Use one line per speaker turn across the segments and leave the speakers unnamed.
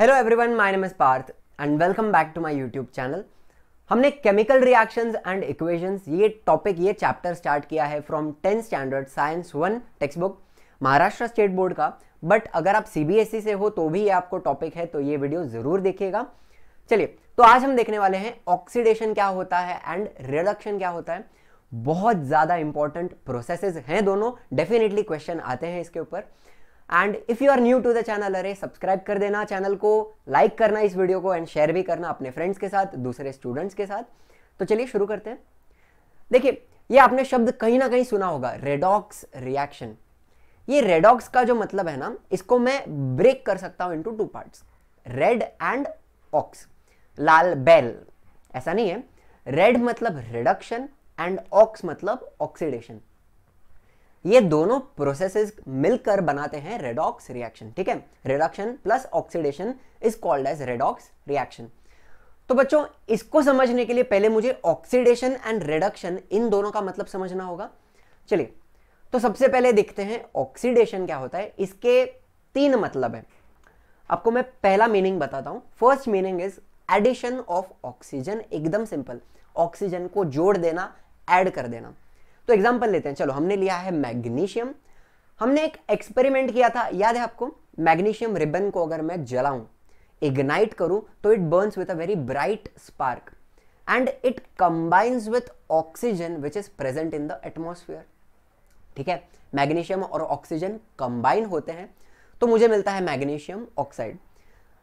hello everyone my name is Parth and welcome back to my YouTube channel हमने chemical reactions and equations ये topic ये chapter start किया है from tenth standard science one text book Maharashtra state board का but अगर आप CBSE e से हो तो भी ये आपको टॉपिक है तो ये वीडियो ज़रूर देखिएगा चलिए तो आज हम देखने वाले हैं ऑक्सीडेशन क्या होता है एंड रिडक्शन क्या होता है बहुत ज़्यादा इंपॉर्टेंट प्रोसेसेस हैं दोनों डेफिनेटली क्वेश्चन आते हैं इसके ऊपर and if you are new to the channel अरे सब्सक्राइब कर देना चैनल को लाइक करना इस वीडियो को एंड शेयर भी करना अपने फ्रेंड्स के साथ दूसरे स्टूडेंट्स के साथ तो चलिए शुरू करते हैं देखिए ये आपने शब्द कहीं ना कहीं सुना होगा रेडॉक्स रिएक्शन ये रेडॉक्स का जो मतलब है ना इसको मैं ब्रेक कर सकता हूं into two parts red and ox लाल बेल ऐसा नहीं है रेड मतलब रिडक्शन एंड ऑक्स मतलब ऑक्सीडेशन ये दोनों प्रोसेसेस मिलकर बनाते हैं रेडॉक्स रिएक्शन ठीक है reduction plus oxidation is called as redox reaction तो बच्चों इसको समझने के लिए पहले मुझे ऑक्सीडेशन एंड रिडक्शन इन दोनों का मतलब समझना होगा चलिए तो सबसे पहले देखते हैं ऑक्सीडेशन क्या होता है इसके तीन मतलब है आपको मैं पहला मीनिंग बताता हूं first meaning is addition of oxygen एकदम सिंपल ऑक्सीजन को जोड़ देना ऐड कर देना तो एग्जाम्पल लेते हैं चलो हमने लिया है मैग्नीशियम हमने एक एक्सपेरिमेंट किया था याद है आपको मैग्नीशियम रिबन को अगर मैं जलाऊं इग्नाइट करूं तो it burns with a very bright spark and it combines with oxygen which is present in the atmosphere ठीक है मैग्नीशियम और ऑक्सीजन कंबाइन होते हैं तो मुझे मिलता है मैग्नीशियम ऑक्साइड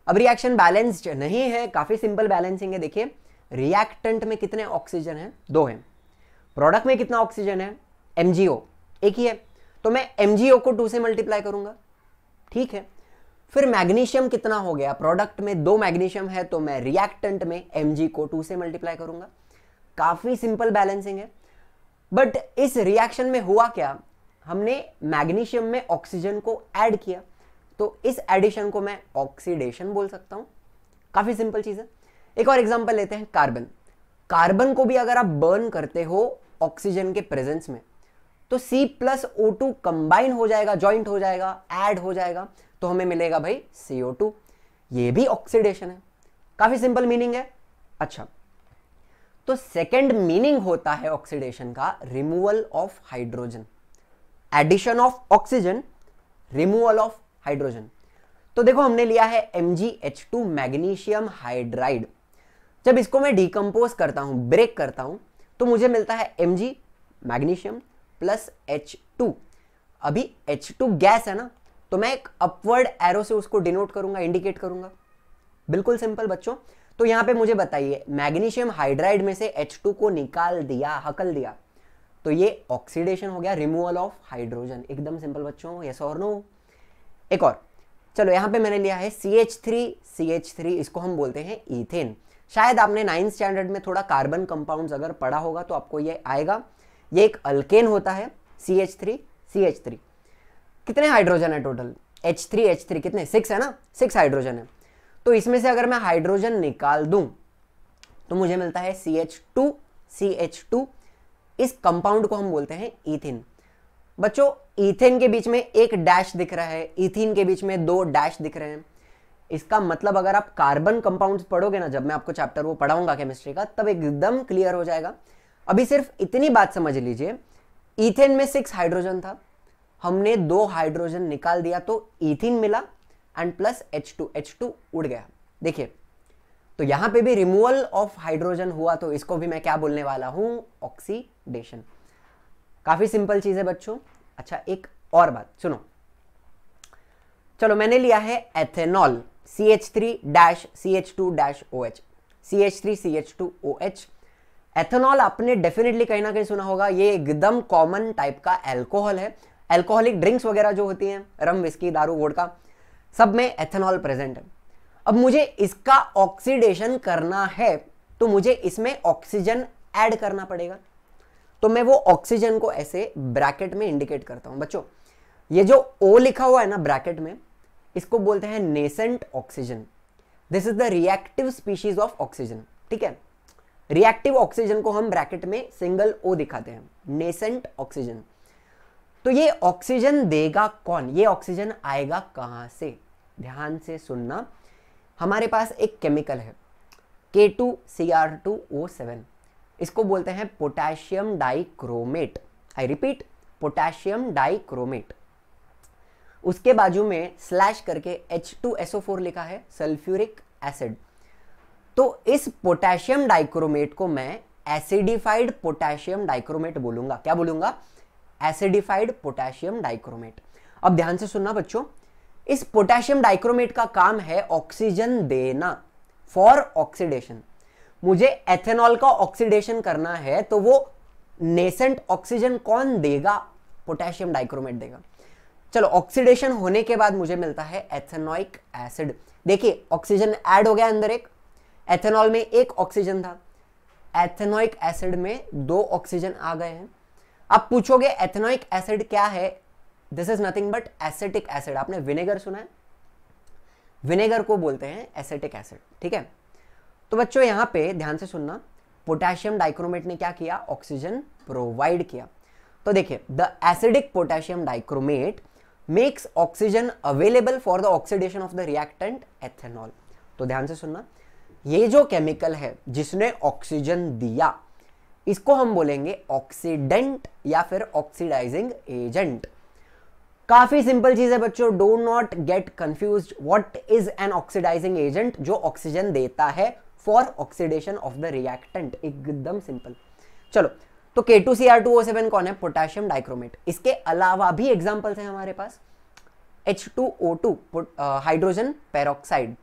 अब रिएक्शन बैलेंस्ड नहीं है काफी सिंपल बैलेंसिंग है देखिए रिएक्टेंट में कितने ऑक्सीजन है दो हैं प्रोडक्ट में कितना ऑक्सीजन है एम एक ही है तो मैं एम को टू से मल्टीप्लाई करूंगा ठीक है फिर मैग्नीशियम कितना हो गया प्रोडक्ट में दो मैग्नीशियम है तो मैं रिएक्टेंट में एम को टू से मल्टीप्लाई करूंगा काफ़ी सिंपल बैलेंसिंग है बट इस रिएक्शन में हुआ क्या हमने मैग्नीशियम में ऑक्सीजन को ऐड किया तो इस एडिशन को मैं ऑक्सीडेशन बोल सकता हूं काफ़ी सिंपल चीज़ है एक और एग्जाम्पल लेते हैं कार्बन कार्बन को भी अगर आप बर्न करते हो ऑक्सीजन के प्रेजेंस में तो C plus O two combine हो जाएगा ज्वाइंट हो जाएगा एड हो जाएगा तो हमें मिलेगा भाई CO2 ये भी ऑक्सीडेशन है काफी सिंपल मीनिंग है अच्छा तो सेकेंड मीनिंग होता है ऑक्सीडेशन का removal of hydrogen addition of oxygen removal of hydrogen तो देखो हमने लिया है MgH2 मैग्नीशियम हाइड्राइड जब इसको मैं डीकम्पोज करता हूं ब्रेक करता हूं तो मुझे मिलता है M magnesium plus H two अभी एच टू गैस है ना तो मैं एक अपवर्ड एरो से उसको डिनोट करूंगा इंडिकेट करूंगा बिल्कुल सिंपल बच्चों तो यहां पे मुझे बताइए मैग्नीशियम हाइड्राइड में से H2 को निकाल दिया हकल दिया तो ये ऑक्सीडेशन हो गया रिमूवल ऑफ हाइड्रोजन एकदम सिंपल बच्चों यस और नो एक और चलो यहां पे मैंने लिया है C H three C H three इसको हम बोलते हैं इथेन शायद आपने नाइन्थ स्टैंडर्ड में थोड़ा कार्बन कंपाउंड्स अगर पढ़ा होगा तो आपको ये आएगा ये एक अल्केन होता है C H three C H three कितने हाइड्रोजन है total H three H three कितने सिक्स है ना सिक्स हाइड्रोजन है तो इसमें से अगर मैं हाइड्रोजन निकाल दूं तो मुझे मिलता है C H two C H two इस कंपाउंड को हम बोलते हैं इथिन बच्चों इथिन के बीच में एक डैश दिख रहा है इथिन के बीच में दो डैश दिख रहे हैं इसका मतलब अगर आप कार्बन कंपाउंड पढ़ोगे ना जब मैं आपको चैप्टर वो पढ़ाऊंगा केमिस्ट्री का तब एकदम क्लियर हो जाएगा अभी सिर्फ इतनी बात समझ लीजिए इथेन में सिक्स हाइड्रोजन था हमने दो हाइड्रोजन निकाल दिया तो इथिन मिला and plus H two H two उड़ गया देखिए तो यहां पे भी रिमूवल ऑफ हाइड्रोजन हुआ तो इसको भी मैं क्या बोलने वाला हूं ऑक्सीडेशन काफी सिंपल चीज है बच्चों अच्छा एक और बात सुनो चलो मैंने लिया है ethanol C H three dash C H two dash O H C H three C H two O H ethanol आपने डेफिनेटली कहीं ना कहीं सुना होगा ये एकदम कॉमन टाइप का एल्कोहल है एल्कोहलिक ड्रिंक्स वगैरह जो होती हैं रम विस्की दारू वोडका सब में एथेनॉल प्रेजेंट है अब मुझे इसका ऑक्सीडेशन करना है तो मुझे इसमें ऑक्सीजन ऐड करना पड़ेगा तो मैं वो ऑक्सीजन को ऐसे ब्रैकेट में इंडिकेट करता हूं बच्चों ये जो ओ लिखा हुआ है ना ब्रैकेट में इसको बोलते हैं nascent oxygen this is the reactive species of oxygen ठीक है रिएक्टिव ऑक्सीजन को हम ब्रैकेट में सिंगल ओ दिखाते हैं नेसेंट ऑक्सीजन तो ये ऑक्सीजन देगा कौन ये ऑक्सीजन आएगा कहां से ध्यान से सुनना हमारे पास एक केमिकल है K two C R two O seven इसको बोलते हैं potassium dichromate I repeat potassium dichromate उसके बाजू में स्लैश करके H2SO4 लिखा है सल्फ्यूरिक एसिड तो इस पोटेशियम डाइक्रोमेट को मैं एसिडिफाइड पोटेशियम डाइक्रोमेट बोलूंगा क्या बोलूंगा एसिडिफाइड पोटेशियम डाइक्रोमेट अब ध्यान से सुनना बच्चों इस पोटेशियम डाइक्रोमेट का काम है ऑक्सीजन देना फॉर ऑक्सीडेशन मुझे एथेनॉल का ऑक्सीडेशन करना है तो वो नेसेंट ऑक्सीजन कौन देगा पोटेशियम डाइक्रोमेट देगा चलो ऑक्सीडेशन होने के बाद मुझे मिलता है एथेनॉइक एसिड देखिए ऑक्सीजन ऐड हो गया अंदर एक एथेनॉल में एक ऑक्सीजन था एथेनॉइक एसिड में दो ऑक्सीजन आ गए हैं आप पूछोगे एथेनॉइक एसिड क्या है this is nothing but acetic acid आपने विनेगर सुना है विनेगर को बोलते हैं एसिटिक एसिड ठीक है तो बच्चों यहां पे ध्यान से सुनना पोटेशियम डाइक्रोमेट ने क्या किया ऑक्सीजन प्रोवाइड किया तो देखिए the acidic potassium dichromate makes oxygen available for the oxidation of the reactant ethanol तो ध्यान से सुनना ये जो केमिकल है जिसने ऑक्सीजन दिया इसको हम बोलेंगे ऑक्सीडेंट या फिर ऑक्सीडाइजिंग एजेंट काफी सिंपल चीज है बच्चों do not get confused what is an oxidising agent जो ऑक्सीजन देता है for oxidation of the reactant एकदम सिंपल चलो तो K two C R two O seven कौन है पोटेशियम डाइक्रोमेट इसके अलावा भी एग्जाम्पल्स हैं हमारे पास H two O two hydrogen peroxide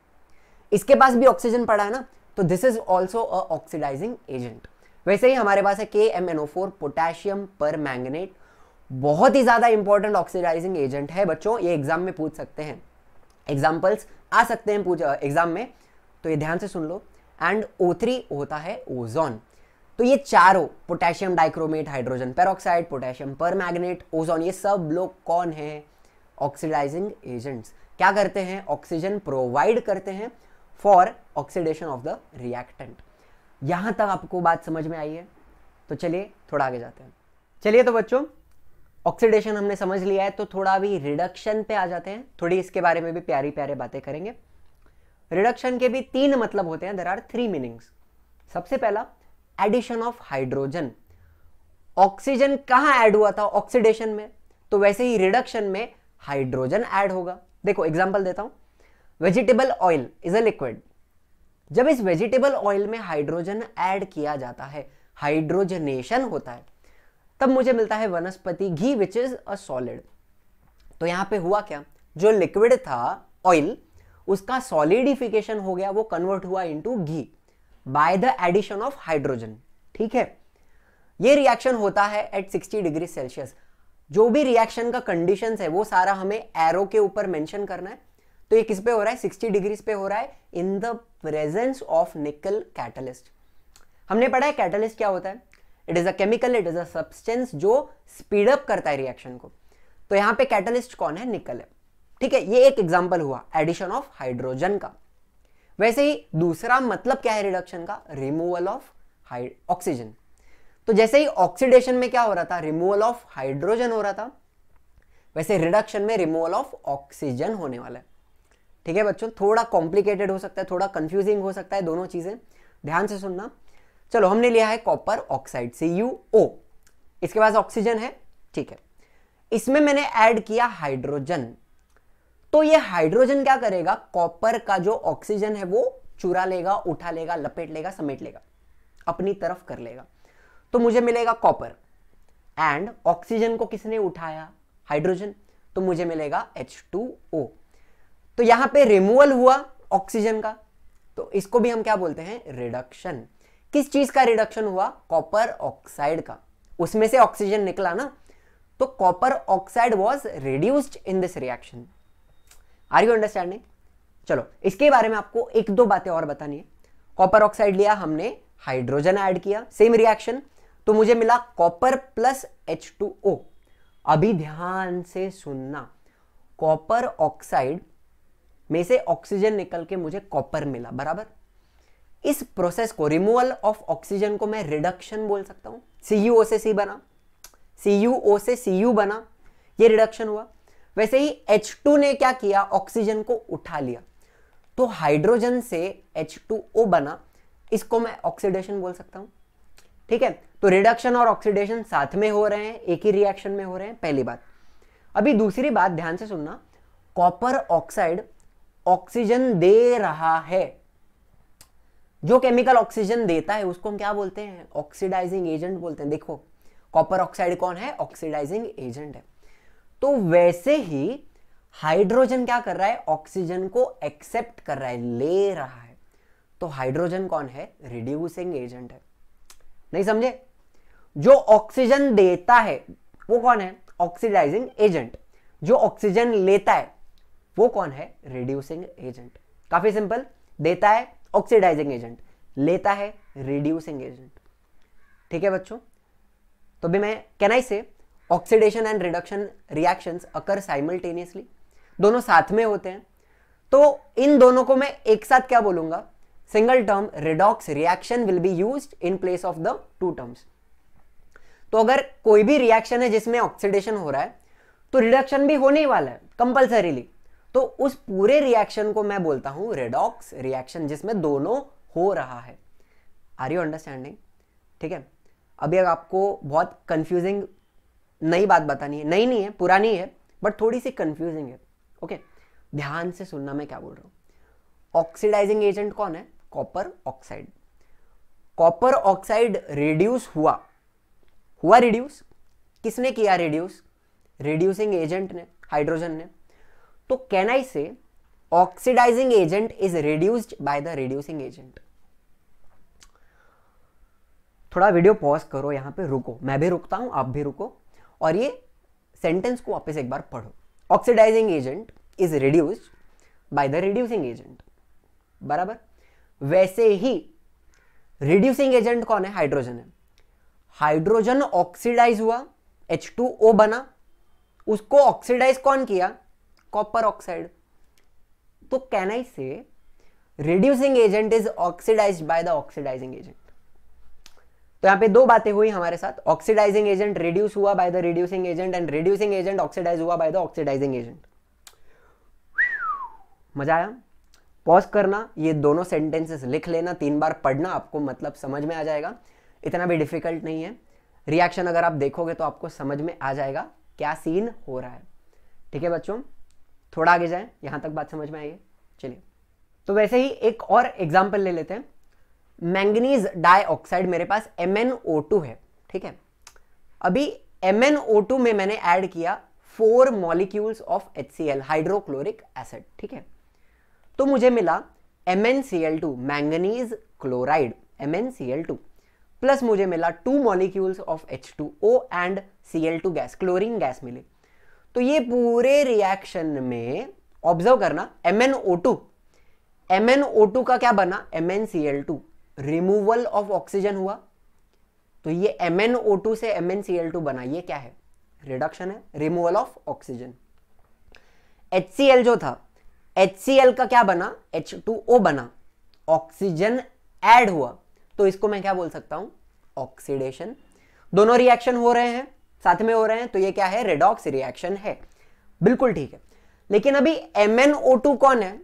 इसके पास भी ऑक्सीजन पड़ा है ना तो this is also oxidising agent वैसे ही हमारे पास है K M N O four potassium permanganate बहुत ही ज़्यादा इंपॉर्टेंट ऑक्सीडाइजिंग एजेंट है बच्चों ये एग्जाम में पूछ सकते हैं एग्जाम्पल्स आ सकते हैं एग्जाम uh, में तो ये ध्यान से सुन लो एंड ओ थ्री होता है ओजोन तो ये चारों potassium dichromate hydrogen peroxide potassium permanganate ozone ये सब लोग कौन है ऑक्सीडाइजिंग एजेंट्स क्या करते हैं ऑक्सीजन प्रोवाइड करते हैं for oxidation of the reactant यहां तक आपको बात समझ में आई है तो चलिए थोड़ा आगे जाते हैं चलिए तो बच्चों ऑक्सीडेशन हमने समझ लिया है तो थोड़ा भी रिडक्शन पे आ जाते हैं थोड़ी इसके बारे में भी प्यारी प्यारी बातें करेंगे रिडक्शन के भी तीन मतलब होते हैं देर आर थ्री मीनिंग्स सबसे पहला एडिशन ऑफ हाइड्रोजन ऑक्सीजन कहां ऐड हुआ था ऑक्सीडेशन में तो वैसे ही रिडक्शन में हाइड्रोजन ऐड होगा देखो एग्जांपल देता हूं vegetable oil is a liquid जब इस वेजिटेबल ऑयल में हाइड्रोजन ऐड किया जाता है हाइड्रोजनेशन होता है तब मुझे मिलता है वनस्पति घी विच इज अ सॉलिड तो यहां पे हुआ क्या जो लिक्विड था ऑयल उसका सॉलिडिफिकेशन हो गया वो कन्वर्ट हुआ into ghee by the addition of hydrogen ठीक है ये रिएक्शन होता है एट 60 डिग्री सेल्सियस जो भी रिएक्शन का कंडीशन है वो सारा हमें एरो के ऊपर मेंशन करना है तो ये किस पे हो रहा है 60 डिग्री पे हो रहा है in the presence of nickel catalyst हमने पढ़ा है कैटलिस्ट क्या होता है it is a chemical it is a substance जो स्पीड अप करता है रिएक्शन को तो यहां पे कैटलिस्ट कौन है निकल है ठीक है ये एक एग्जाम्पल हुआ एडिशन ऑफ हाइड्रोजन का वैसे ही दूसरा मतलब क्या है रिडक्शन का रिमूवल ऑफ ऑक्सीजन तो जैसे ही ऑक्सीडेशन में क्या हो रहा था रिमूवल ऑफ हाइड्रोजन हो रहा था वैसे रिडक्शन में रिमूवल ऑफ ऑक्सीजन होने वाला है ठीक है बच्चों थोड़ा कॉम्प्लिकेटेड हो सकता है थोड़ा कंफ्यूजिंग हो सकता है दोनों चीजें ध्यान से सुनना चलो हमने लिया है copper oxide C U O इसके पास ऑक्सीजन है ठीक है इसमें मैंने ऐड किया हाइड्रोजन तो ये हाइड्रोजन क्या करेगा कॉपर का जो ऑक्सीजन है वो चुरा लेगा उठा लेगा लपेट लेगा समेट लेगा अपनी तरफ कर लेगा तो मुझे मिलेगा कॉपर एंड ऑक्सीजन को किसने उठाया हाइड्रोजन तो मुझे मिलेगा H2O तो यहां पे रिमूवल हुआ ऑक्सीजन का तो इसको भी हम क्या बोलते हैं रिडक्शन किस चीज का रिडक्शन हुआ कॉपर ऑक्साइड का उसमें से ऑक्सीजन निकला ना तो copper oxide was reduced in this reaction are you understanding चलो इसके बारे में आपको एक दो बातें और बतानी है कॉपर ऑक्साइड लिया हमने हाइड्रोजन ऐड किया सेम रिएक्शन तो मुझे मिला copper plus H two O अभी ध्यान से सुनना कॉपर ऑक्साइड में से ऑक्सीजन निकल के मुझे कॉपर मिला बराबर इस प्रोसेस को रिमूवल ऑफ ऑक्सीजन को मैं रिडक्शन बोल सकता हूं सीयूओ से सी बना सीयूओ से सीयू बना ये रिडक्शन हुआ वैसे ही H2 ने क्या किया ऑक्सीजन को उठा लिया तो हाइड्रोजन से H2O बना इसको मैं ऑक्सीडेशन बोल सकता हूं ठीक है तो रिडक्शन और ऑक्सीडेशन साथ में हो रहे हैं एक ही रिएक्शन में हो रहे हैं पहली बात अभी दूसरी बात ध्यान से सुनना कॉपर ऑक्साइड ऑक्सीजन दे रहा है जो केमिकल ऑक्सीजन देता है उसको हम क्या बोलते हैं ऑक्सीडाइजिंग एजेंट बोलते हैं देखो कॉपर ऑक्साइड कौन है ऑक्सीडाइजिंग एजेंट है तो वैसे ही हाइड्रोजन क्या कर रहा है ऑक्सीजन को एक्सेप्ट कर रहा है ले रहा है तो हाइड्रोजन कौन है रिड्यूसिंग एजेंट है नहीं समझे जो ऑक्सीजन देता है वो कौन है ऑक्सीडाइजिंग एजेंट जो ऑक्सीजन लेता है वो कौन है रिड्यूसिंग एजेंट काफी सिंपल देता है ऑक्सीडाइजिंग एजेंट लेता है रिड्यूसिंग एजेंट ठीक है बच्चों तो भी मैं can I say oxidation and reduction reactions occur simultaneously दोनों साथ में होते हैं तो इन दोनों को मैं एक साथ क्या बोलूंगा single term redox reaction will be use in place of the two terms तो अगर कोई भी रिएक्शन है जिसमें ऑक्सीडेशन हो रहा है तो रिडक्शन भी होने ही वाला है कंपल्सरीली तो उस पूरे रिएक्शन को मैं बोलता हूं रेडॉक्स रिएक्शन जिसमें दोनों हो रहा है आर यू अंडरस्टैंडिंग ठीक है अभी अगर आपको बहुत कंफ्यूजिंग नई बात बतानी है नई नहीं है पुरानी है बट थोड़ी सी कंफ्यूजिंग है ओके ध्यान से सुनना मैं क्या बोल रहा हूँ ऑक्सीडाइजिंग एजेंट कौन है copper oxide copper oxide reduce हुआ हुआ रिड्यूस किसने किया रिड्यूस रिड्यूसिंग एजेंट ने हाइड्रोजन ने तो can I say oxidising agent is reduced by the reducing agent थोड़ा वीडियो पॉज करो यहां पे रुको मैं भी रुकता हूं आप भी रुको और ये सेंटेंस को वापस एक बार पढ़ो oxidising agent is reduced by the reducing agent बराबर वैसे ही रिड्यूसिंग एजेंट कौन है हाइड्रोजन है हाइड्रोजन ऑक्सीडाइज हुआ एच टू ओ बना उसको ऑक्सीडाइज कौन किया कॉपर ऑक्साइड तो can I say reducing agent is oxidise by the oxidising agent तो यहाँ पे दो बातें हुई हमारे साथ ऑक्सीडाइजिंग एजेंट रिड्यूस हुआ by the reducing agent and reducing agent oxidise हुआ बाय द ऑक्सीडाइजिंग एजेंट मजा आया पॉज करना ये दोनों सेंटेंसेस लिख लेना तीन बार पढ़ना आपको मतलब समझ में आ जाएगा इतना भी डिफिकल्ट नहीं है रिएक्शन अगर आप देखोगे तो आपको समझ में आ जाएगा क्या सीन हो रहा है ठीक है बच्चों थोड़ा आगे जाए यहां तक बात समझ में आएगी चलिए तो वैसे ही एक और एग्जाम्पल ले लेते हैं मैंगनीज डाइऑक्साइड मेरे पास MnO2 है ठीक है अभी MnO2 में मैंने ऐड किया four molecules of HCl hydrochloric acid ठीक है तो मुझे मिला MnCl2 manganese chloride MnCl2 plus मुझे मिला two molecules of H2O and Cl2 gas chlorine gas मिले तो ये पूरे रिएक्शन में ऑब्जर्व करना MnO2 MnO2 का क्या बना MnCl2 रिमूवल ऑफ ऑक्सीजन हुआ तो ये MnO2 से MnCl2 बना ये क्या है रिडक्शन है रिमूवल ऑफ ऑक्सीजन HCl जो था HCl का क्या बना H2O बना ऑक्सीजन ऐड हुआ तो इसको मैं क्या बोल सकता हूं ऑक्सीडेशन दोनों रिएक्शन हो रहे हैं साथ में हो रहे हैं तो ये क्या है रेडॉक्स रिएक्शन है बिल्कुल ठीक है लेकिन अभी MnO2 कौन है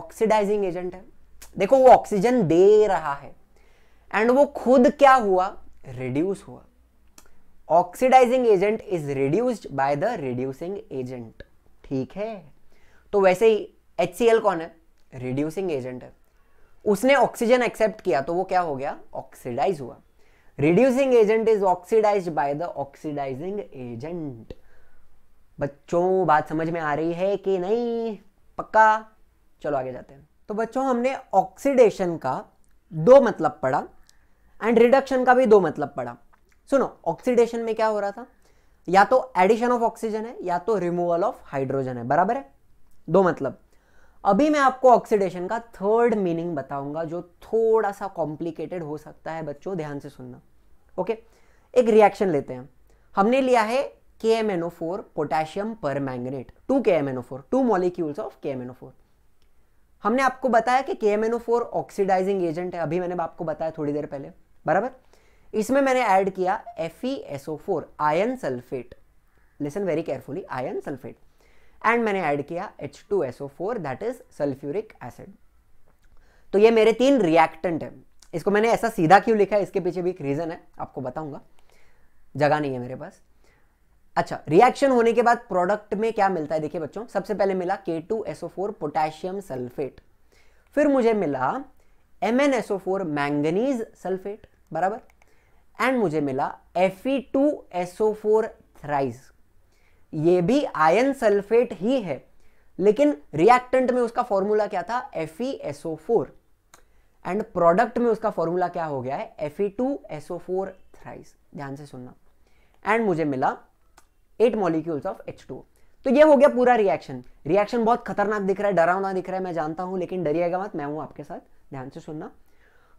ऑक्सीडाइजिंग एजेंट है देखो वो ऑक्सीजन दे रहा है एंड वो खुद क्या हुआ रिड्यूस हुआ oxidising agent is reduced by the reducing agent ठीक है तो वैसे ही एच कौन है रिड्यूसिंग एजेंट है उसने ऑक्सीजन एक्सेप्ट किया तो वो क्या हो गया ऑक्सीडाइज हुआ reducing agent is oxidise by the oxidising agent बच्चों बात समझ में आ रही है कि नहीं पक्का चलो आगे जाते हैं तो बच्चों हमने ऑक्सीडेशन का दो मतलब पढ़ा एंड रिडक्शन का भी दो मतलब पढ़ा सुनो ऑक्सीडेशन में क्या हो रहा था या तो एडिशन ऑफ ऑक्सीजन है या तो रिमूवल ऑफ हाइड्रोजन है बराबर है दो मतलब अभी मैं आपको ऑक्सीडेशन का थर्ड मीनिंग बताऊंगा जो थोड़ा सा कॉम्प्लिकेटेड हो सकता है बच्चों ध्यान से सुनना ओके एक रिएक्शन लेते हैं हमने लिया है K M N O four potassium permanganate two K M N O four two molecules of K M N O four हमने आपको बताया कि K M N O four oxidising agent है अभी मैंने आपको बताया थोड़ी देर पहले बराबर इसमें मैंने ऐड किया F E S O four iron sulphate listen very carefully iron sulphate and मैंने ऐड किया H two S O four that is sulphuric acid तो ये मेरे तीन रिएक्टेंट है इसको मैंने ऐसा सीधा क्यों लिखा है इसके पीछे भी एक रीज़न है आपको बताऊंगा जगह नहीं है मेरे पास अच्छा रिएक्शन होने के बाद प्रोडक्ट में क्या मिलता है देखिए बच्चों सबसे पहले मिला K two S O four potassium sulphate फिर मुझे मिला M N S O four manganese sulphate बराबर एंड मुझे मिला F E two S O four thrice ये भी आयन सल्फेट ही है लेकिन रिएक्टेंट में उसका फॉर्मूला क्या था F E S O four and product में उसका फॉर्मूला क्या हो गया है F E two S O four thrice ध्यान से सुनना एंड मुझे मिला eight molecules of H two तो ये हो गया पूरा रिएक्शन रिएक्शन बहुत खतरनाक दिख रहा है डरावना दिख रहा है मैं जानता हूं लेकिन डरिएगा मत मैं हूं आपके साथ ध्यान से सुनना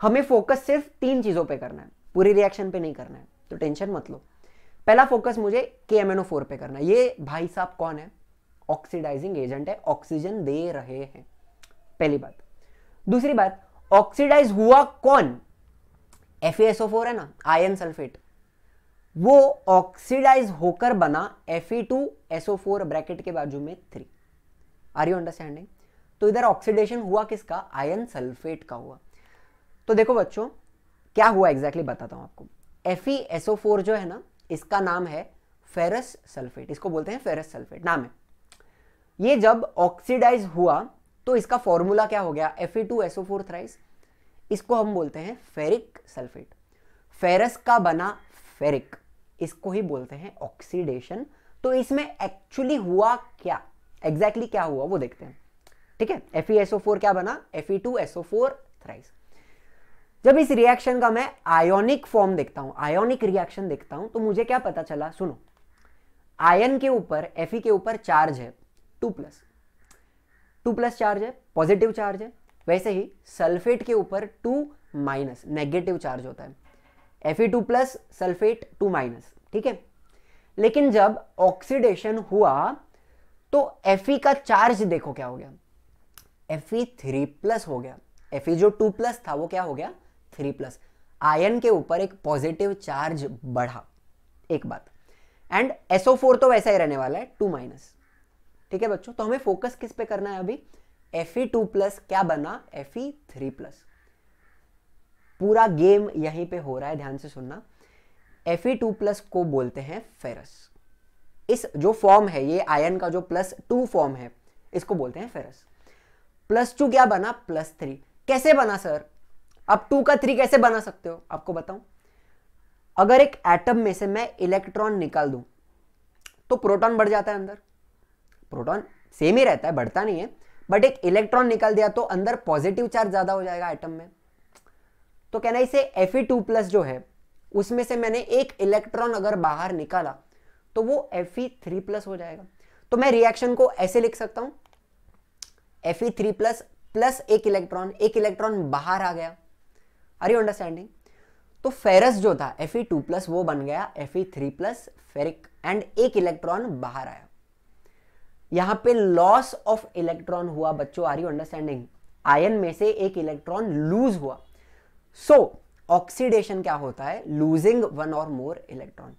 हमें फोकस सिर्फ तीन चीजों पे करना है पूरी रिएक्शन पे नहीं करना है तो टेंशन मत लो पहला फोकस मुझे के एम एन ओ फोर पे करना है ये भाई साहब कौन है ऑक्सीडाइजिंग एजेंट है ऑक्सीजन दे रहे हैं पहली बात दूसरी बात ऑक्सीडाइज हुआ कौन एफ है ना आयन सल्फेट वो ऑक्सीडाइज होकर बना Fe2SO4 ब्रैकेट के बाजू में थ्री आर यू अंडरस्टैंडिंग तो इधर ऑक्सीडेशन हुआ किसका आयन सल्फेट का हुआ तो देखो बच्चों क्या हुआ एग्जैक्टली exactly बताता हूं आपको FeSO4 जो है ना इसका नाम है फेरस सल्फेट इसको बोलते हैं फेरस सल्फेट नाम है ये जब ऑक्सीडाइज हुआ तो इसका फॉर्मूला क्या हो गया फोर थ्राइस इसको हम बोलते हैं फेरिक सल्फेट फेरस का बना फेरिक इसको ही बोलते हैं ऑक्सीडेशन तो इसमें एक्चुअली हुआ क्या एग्जैक्टली exactly क्या हुआ वो देखते हैं ठीक है एफ फोर क्या बना एफ फोर थ्राइस जब इस रिएक्शन का मैं आयोनिक फॉर्म देखता हूं आयोनिक रिएक्शन देखता हूं तो मुझे क्या पता चला सुनो आयन के ऊपर एफ के ऊपर चार्ज है two plus two plus charge है पॉजिटिव चार्ज है वैसे ही सल्फेट के ऊपर टू माइनस नेगेटिव चार्ज होता है F two plus sulphate two minus ठीक है लेकिन जब ऑक्सीडेशन हुआ तो एफ का चार्ज देखो क्या हो गया एफ थ्री प्लस हो गया एफ जो टू प्लस था वो क्या हो गया थ्री प्लस आयन के ऊपर एक पॉजिटिव चार्ज बढ़ा एक बात एंड एसओ फोर तो वैसा ही रहने वाला है टू माइनस ठीक है बच्चों तो हमें फोकस किस पे करना है अभी एफ टू प्लस क्या बना एफ थ्री प्लस पूरा गेम यहीं पे हो रहा है ध्यान से सुनना एफ टू प्लस को बोलते हैं फेरस इस जो फॉर्म है ये आयन का जो प्लस टू फॉर्म है इसको बोलते हैं फेरस प्लस टू क्या बना प्लस थ्री कैसे बना सर अब टू का थ्री कैसे बना सकते हो आपको बताऊं अगर एक एटम में से मैं इलेक्ट्रॉन निकाल दूं तो प्रोटॉन बढ़ जाता है अंदर प्रोटॉन सेम ही रहता है बढ़ता नहीं है बट एक इलेक्ट्रॉन निकाल दिया तो अंदर पॉजिटिव चार्ज ज्यादा हो जाएगा एटम में तो कहना इसे एफ टू प्लस जो है उसमें से मैंने एक इलेक्ट्रॉन अगर बाहर निकाला तो वो एफ थ्री प्लस हो जाएगा तो मैं रिएक्शन को ऐसे लिख सकता हूं एफ थ्री प्लस प्लस एक इलेक्ट्रॉन एक इलेक्ट्रॉन बाहर आ गया आर यू अंडरस्टैंडिंग तो फेरस जो था एफ टू प्लस वो बन गया F three plus ferric and एक इलेक्ट्रॉन बाहर आया यहां पे लॉस ऑफ इलेक्ट्रॉन हुआ बच्चों आर यू अंडरस्टैंडिंग आयन में से एक इलेक्ट्रॉन लूज हुआ सो ऑक्सीडेशन क्या होता है losing one or more electron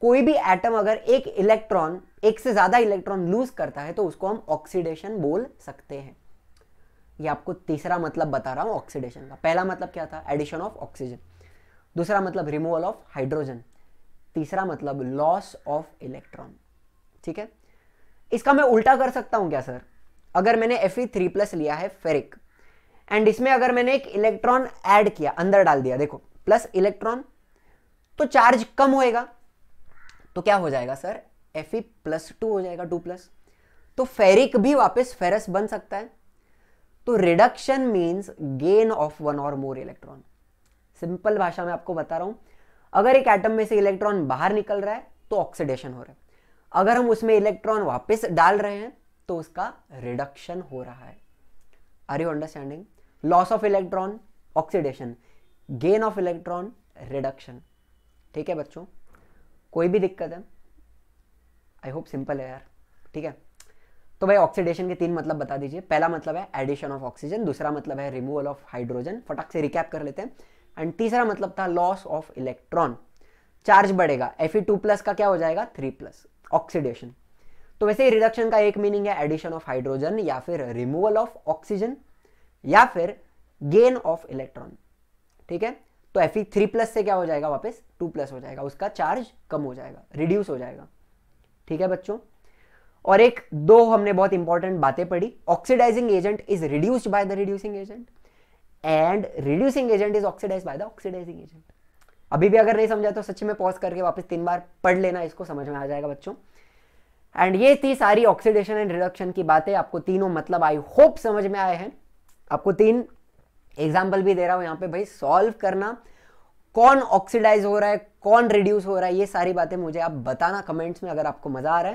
कोई भी एटम अगर एक इलेक्ट्रॉन एक से ज्यादा इलेक्ट्रॉन लूज करता है तो उसको हम ऑक्सीडेशन बोल सकते हैं ये आपको तीसरा मतलब बता रहा हूं ऑक्सीडेशन का पहला मतलब क्या था एडिशन ऑफ ऑक्सीजन दूसरा मतलब रिमूवल ऑफ हाइड्रोजन तीसरा मतलब लॉस ऑफ इलेक्ट्रॉन ठीक है इसका मैं उल्टा कर सकता हूं क्या सर अगर मैंने Fe3 प्लस लिया है फेरिक एंड इसमें अगर मैंने एक इलेक्ट्रॉन ऐड किया अंदर डाल दिया देखो प्लस इलेक्ट्रॉन तो चार्ज कम होएगा तो क्या हो जाएगा sir F E plus two हो जाएगा टू प्लस तो फेरिक भी वापस फेरस बन सकता है तो reduction means gain of one or more electron simple भाषा में आपको बता रहा हूं अगर एक एटम में से इलेक्ट्रॉन बाहर निकल रहा है तो ऑक्सीडेशन हो रहा है अगर हम उसमें इलेक्ट्रॉन वापस डाल रहे हैं तो उसका रिडक्शन हो रहा है are you understanding loss of electron oxidation gain of electron reduction ठीक है बच्चों कोई भी दिक्कत है आई होप सिंपल है यार ठीक है तो भाई ऑक्सीडेशन के तीन मतलब बता दीजिए पहला मतलब है एडिशन ऑफ ऑक्सीजन दूसरा मतलब है रिमूवल ऑफ हाइड्रोजन फटाक से रिकैप कर लेते हैं एंड तीसरा मतलब था लॉस ऑफ इलेक्ट्रॉन चार्ज बढ़ेगा एफ टू प्लस का क्या हो जाएगा थ्री प्लस ऑक्सीडेशन तो वैसे ही रिडक्शन का एक मीनिंग है एडिशन ऑफ हाइड्रोजन या फिर रिमूवल ऑफ ऑक्सीजन या फिर गेन ऑफ इलेक्ट्रॉन ठीक है तो एफ थ्री प्लस से क्या हो जाएगा वापस टू प्लस हो जाएगा उसका चार्ज कम हो जाएगा रिड्यूस हो जाएगा ठीक है बच्चों और एक दो हमने बहुत इंपॉर्टेंट बातें पढ़ी oxidising agent is reduced by the reducing agent and reducing agent is oxidise by the oxidising agent अभी भी अगर नहीं समझा तो सच में पॉज करके वापस तीन बार पढ़ लेना इसको समझ में आ जाएगा बच्चों एंड ये थी सारी ऑक्सीडेशन एंड रिडक्शन की बातें आपको तीनों मतलब आई होप समझ में आए हैं आपको तीन एग्जाम्पल भी दे रहा हूं यहां पे भाई सॉल्व करना कौन ऑक्सीडाइज हो रहा है कौन रिड्यूस हो रहा है ये सारी बातें मुझे आप बताना कमेंट्स में अगर आपको मज़ा आ रहा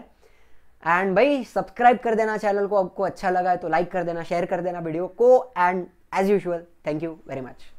है एंड भाई सब्सक्राइब कर देना चैनल को आपको अच्छा लगा है तो लाइक कर देना शेयर कर देना वीडियो को and as usual thank you very much